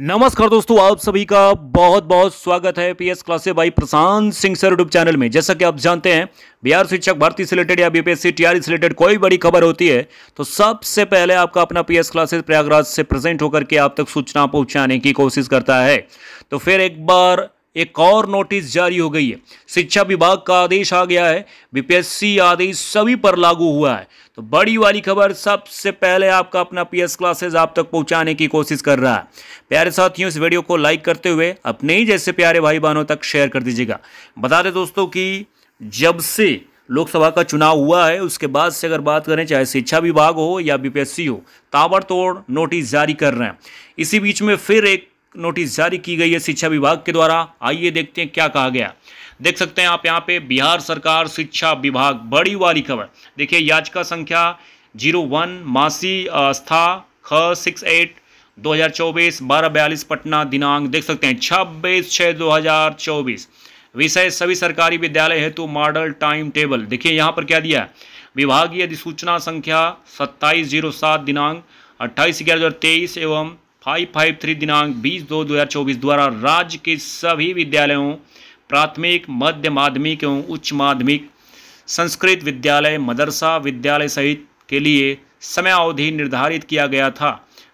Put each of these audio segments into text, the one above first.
नमस्कार दोस्तों आप सभी का बहुत बहुत स्वागत है PS classes by Prashant Singh sir YouTube channel में जैसा कि आप जानते हैं बिहार शिक्षक भर्ती से रिलेटेड या बीपीएससी टीआरई e से रिलेटेड कोई बड़ी खबर होती है तो सबसे पहले आपका अपना पीएस क्लासेस प्रयागराज से प्रेजेंट होकर के आप तक सूचना पहुंचाने की कोशिश करता है तो फिर एक बार एक और नोटिस जारी हो गई है शिक्षा विभाग का आदेश आ गया है बीपीएससी आदेश सभी पर लागू हुआ है तो बड़ी वाली खबर सबसे पहले आपका अपना पीएस क्लासेस आप तक पहुंचाने की कोशिश कर रहा है प्यारे साथियों इस वीडियो को लाइक करते हुए अपने ही जैसे प्यारे भाई बहनों तक शेयर कर दीजिएगा बता दें दोस्तों की जब से लोकसभा का चुनाव हुआ है उसके बाद से अगर बात करें चाहे शिक्षा विभाग हो या बीपीएससी हो ताबड़तोड़ नोटिस जारी कर रहे हैं इसी बीच में फिर एक नोटिस जारी की गई है शिक्षा विभाग के द्वारा आइए देखते हैं क्या कहा गया देख सकते हैं आप यहाँ पे बिहार सरकार शिक्षा विभाग बड़ी वाली खबर देखिए याचिका संख्या जीरो वन मासी स्था ख सिक्स एट दो हज़ार चौबीस बारह बयालीस पटना दिनांक देख सकते हैं छब्बीस छः दो हज़ार चौबीस विषय सभी सरकारी विद्यालय हेतु मॉडल टाइम टेबल देखिए यहाँ पर क्या दिया है विभागीय अधिसूचना संख्या सत्ताईस जीरो सात दिनांक अट्ठाईस ग्यारह तेईस एवं फाइव फाइव थ्री दिनांक बीस दो दो हज़ार चौबीस द्वारा राज्य के सभी विद्यालयों प्राथमिक मध्य माध्यमिक एवं उच्च माध्यमिक संस्कृत विद्यालय मदरसा विद्यालय सहित के लिए समय अवधि निर्धारित किया गया था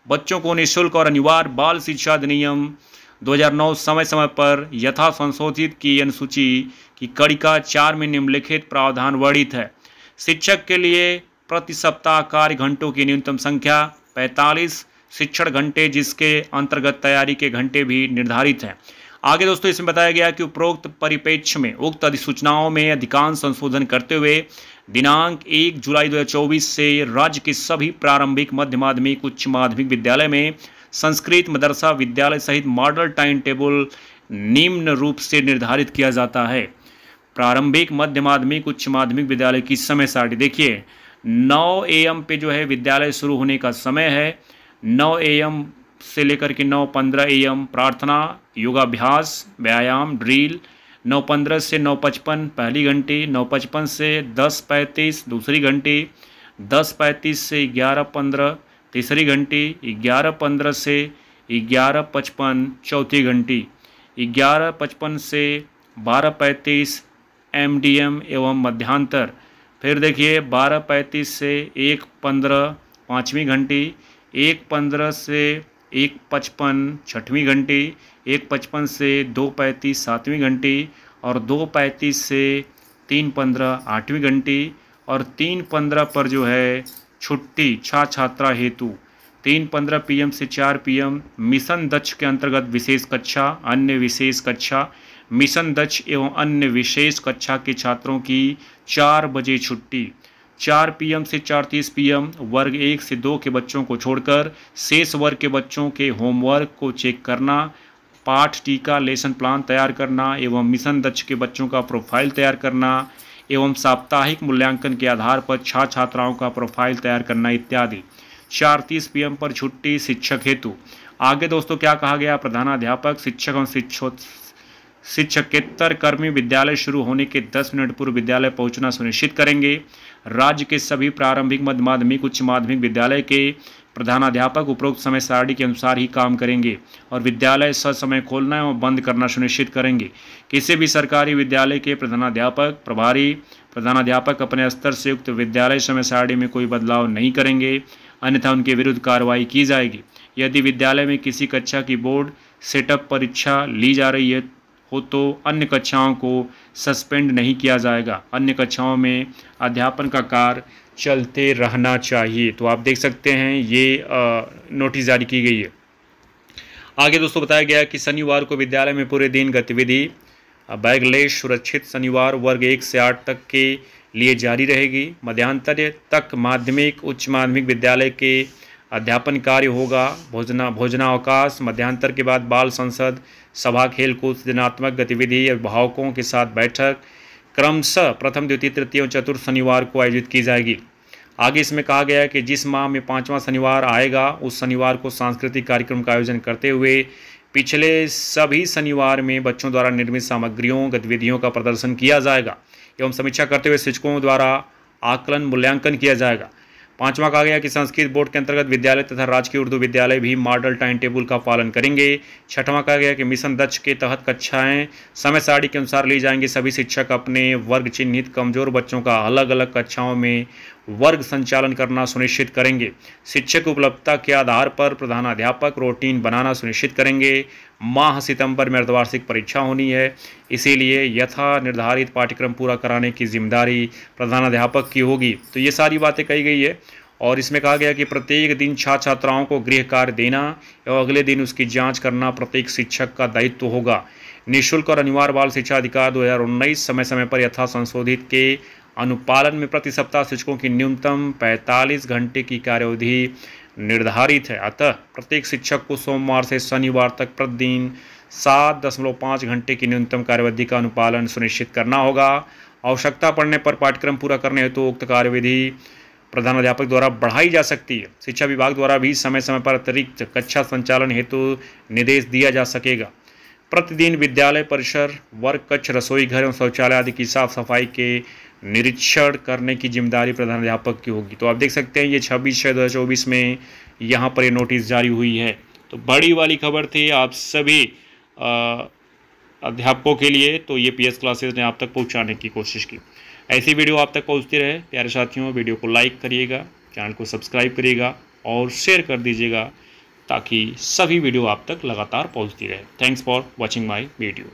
बच्चों को निःशुल्क और अनिवार्य बाल शिक्षा अधिनियम 2009 समय समय पर यथा संशोधित की अनुसूची की कड़ी का चार में निम्नलिखित प्रावधान वर्णित है शिक्षक के लिए प्रति सप्ताह कार्य घंटों की न्यूनतम संख्या पैंतालीस शिक्षण घंटे जिसके अंतर्गत तैयारी के घंटे भी निर्धारित हैं आगे दोस्तों इसमें बताया गया कि उपरोक्त परिपेक्ष में उक्त अधिसूचनाओं में अधिकांश संशोधन करते हुए दिनांक 1 जुलाई 2024 से राज्य के सभी प्रारंभिक मध्य माध्यमिक उच्च माध्यमिक विद्यालय में संस्कृत मदरसा विद्यालय सहित मॉडल टाइम टेबल निम्न रूप से निर्धारित किया जाता है प्रारंभिक मध्य माध्यमिक उच्च माध्यमिक विद्यालय की समय सारणी देखिए 9 ए पे जो है विद्यालय शुरू होने का समय है नौ एम से लेकर के नौ पंद्रह एम प्रार्थना योगाभ्यास व्यायाम ड्रिल नौ पंद्रह से नौ पचपन पहली घंटी नौ पचपन से दस पैंतीस दूसरी घंटी दस पैंतीस से ग्यारह पंद्रह तीसरी घंटी ग्यारह पंद्रह से ग्यारह पचपन चौथी घंटी ग्यारह पचपन से बारह पैंतीस एम डी एम एवं मध्यांतर फिर देखिए बारह पैंतीस से एक पंद्रह पाँचवीं घंटी एक पंद्रह से एक पचपन छठवीं घंटी एक पचपन से दो पैंतीस सातवीं घंटी और दो पैंतीस से तीन पंद्रह आठवीं घंटी और तीन पंद्रह पर जो है छुट्टी छा छात्रा हेतु तीन पंद्रह पीएम से चार पीएम मिशन दक्ष के अंतर्गत विशेष कक्षा अन्य विशेष कक्षा मिशन दक्ष एवं अन्य विशेष कक्षा के छात्रों की चार बजे छुट्टी चार पीएम से चार तीस पी वर्ग एक से दो के बच्चों को छोड़कर शेष वर्ग के बच्चों के होमवर्क को चेक करना पाठ टीका लेसन प्लान तैयार करना एवं मिशन दक्ष के बच्चों का प्रोफाइल तैयार करना एवं साप्ताहिक मूल्यांकन के आधार पर छात्र छात्राओं का प्रोफाइल तैयार करना इत्यादि चार तीस पी पर छुट्टी शिक्षक हेतु आगे दोस्तों क्या कहा गया प्रधानाध्यापक शिक्षक एवं शिक्षक शिक्षकेतर कर्मी विद्यालय शुरू होने के 10 मिनट पूर्व विद्यालय पहुंचना सुनिश्चित करेंगे राज्य के सभी प्रारंभिक मध्य माध्यमिक उच्च माध्यमिक विद्यालय के प्रधानाध्यापक उपरोक्त समय सारणी के अनुसार ही काम करेंगे और विद्यालय ससमय खोलना एवं बंद करना सुनिश्चित करेंगे किसी भी सरकारी विद्यालय के प्रधानाध्यापक प्रभारी प्रधानाध्यापक अपने स्तर से युक्त विद्यालय समय सारणी में कोई बदलाव नहीं करेंगे अन्यथा उनके विरुद्ध कार्रवाई की जाएगी यदि विद्यालय में किसी कक्षा की बोर्ड सेटअप परीक्षा ली जा रही है हो तो अन्य कक्षाओं को सस्पेंड नहीं किया जाएगा अन्य कक्षाओं में अध्यापन का कार्य चलते रहना चाहिए तो आप देख सकते हैं ये नोटिस जारी की गई है आगे दोस्तों बताया गया कि शनिवार को विद्यालय में पूरे दिन गतिविधि बैगलेस सुरक्षित शनिवार वर्ग एक से आठ तक के लिए जारी रहेगी मध्यांतर तक माध्यमिक उच्च माध्यमिक विद्यालय के अध्यापन कार्य होगा भोजना भोजनावकाश मध्यांतर के बाद बाल संसद सभा खेलकूद सृजनात्मक गतिविधि अभिभावकों के साथ बैठक क्रमशः प्रथम द्वितीय तृतीय और चतुर्थ शनिवार को आयोजित की जाएगी आगे इसमें कहा गया है कि जिस माह में पाँचवा शनिवार आएगा उस शनिवार को सांस्कृतिक कार्यक्रम का आयोजन करते हुए पिछले सभी शनिवार में बच्चों द्वारा निर्मित सामग्रियों गतिविधियों का प्रदर्शन किया जाएगा एवं समीक्षा करते हुए शिक्षकों द्वारा आकलन मूल्यांकन किया जाएगा पांचवा कहा गया कि संस्कृत बोर्ड के अंतर्गत विद्यालय तथा राजकीय उर्दू विद्यालय भी मॉडल टाइम टेबल का पालन करेंगे छठवां कहा गया कि मिशन दक्ष के तहत कक्षाएं समय सारणी के अनुसार ली जाएंगी सभी शिक्षक अपने वर्ग चिन्हित कमजोर बच्चों का अलग अलग कक्षाओं में वर्ग संचालन करना सुनिश्चित करेंगे शिक्षक उपलब्धता के आधार पर प्रधानाध्यापक रूटीन बनाना सुनिश्चित करेंगे माह सितंबर में अर्धवार्षिक परीक्षा होनी है इसीलिए यथा निर्धारित पाठ्यक्रम पूरा कराने की जिम्मेदारी प्रधानाध्यापक की होगी तो ये सारी बातें कही गई है और इसमें कहा गया कि प्रत्येक दिन छात्र छात्राओं को गृह कार्य देना और अगले दिन उसकी जांच करना प्रत्येक शिक्षक का दायित्व होगा निःशुल्क और अनिवार्य बाल शिक्षा अधिकार 2019 समय समय पर यथा संशोधित के अनुपालन में प्रति सप्ताह शिक्षकों की न्यूनतम 45 घंटे की कार्यवधि निर्धारित है अतः प्रत्येक शिक्षक को सोमवार से शनिवार तक प्रतिदिन सात दशमलव पाँच घंटे की न्यूनतम कार्यवधि का अनुपालन सुनिश्चित करना होगा आवश्यकता पड़ने पर पाठ्यक्रम पूरा करने हेतु तो उक्त कार्यविधि प्रधानाध्यापक द्वारा बढ़ाई जा सकती है शिक्षा विभाग द्वारा भी समय समय पर अतिरिक्त कक्षा संचालन हेतु निर्देश दिया जा सकेगा प्रतिदिन विद्यालय परिसर वर्ग कक्ष रसोई घर एवं शौचालय आदि की साफ सफाई के निरीक्षण करने की जिम्मेदारी प्रधानाध्यापक की होगी तो आप देख सकते हैं ये छब्बीस छः दो चौबीस में यहाँ पर ये नोटिस जारी हुई है तो बड़ी वाली खबर थी आप सभी अध्यापकों के लिए तो ये पीएस क्लासेस ने आप तक पहुँचाने की कोशिश की ऐसी वीडियो आप तक पहुँचती रहे प्यारे साथियों वीडियो को लाइक करिएगा चैनल को सब्सक्राइब करिएगा और शेयर कर दीजिएगा ताकि सभी वीडियो आप तक लगातार पहुँचती रहे thanks for watching my video